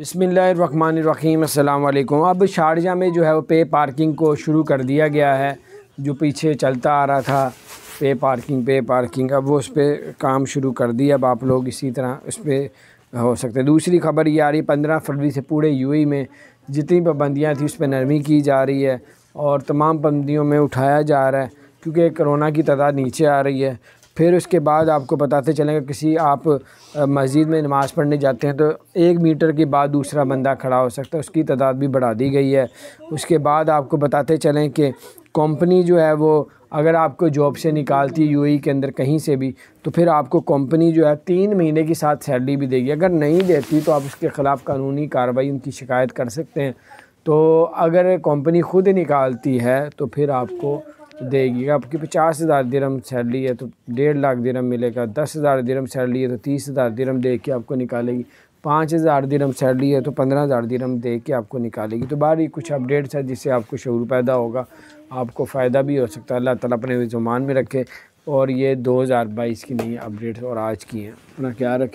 बसमीम अल्लाम अब शारजा में जो है वो पे पार्किंग को शुरू कर दिया गया है जो पीछे चलता आ रहा था पे पार्किंग पे पार्किंग अब वो उस पर काम शुरू कर दिया अब आप लोग इसी तरह उस पर हो सकते दूसरी खबर ये आ रही पंद्रह फरवरी से पूरे यू में जितनी पाबंदियाँ थी उस पर नरमी की जा रही है और तमाम पाबंदियों में उठाया जा रहा है क्योंकि कोरोना की तादाद नीचे आ रही है फिर उसके बाद आपको बताते चलेंगे किसी आप मस्जिद में नमाज़ पढ़ने जाते हैं तो एक मीटर के बाद दूसरा बंदा खड़ा हो सकता है उसकी तादाद भी बढ़ा दी गई है उसके बाद आपको बताते चलें कि कंपनी जो है वो अगर आपको जॉब से निकालती है यूएई के अंदर कहीं से भी तो फिर आपको कंपनी जो है तीन महीने के साथ सैलरी भी देगी अगर नहीं देती तो आप उसके ख़िलाफ़ कानूनी कार्रवाई उनकी शिकायत कर सकते हैं तो अगर कंपनी खुद निकालती है तो फिर आपको तो देगी आपकी पचास हज़ार दिरम सैलरी है तो डेढ़ लाख दिरम मिलेगा दस हज़ार दिरम सैलरी है तो तीस हज़ार दिरम दे के आपको निकालेगी पाँच हज़ार दिरम सैलरी है तो पंद्रह हज़ार दिरम दे के आपको निकालेगी तो बाहर ही कुछ अपडेट्स है जिससे आपको शुरू पैदा होगा आपको फ़ायदा भी हो सकता है अल्लाह ताला अपने जुमान में रखे और ये बाईस की नई अपडेट्स और आज की हैं अपना क्या रखें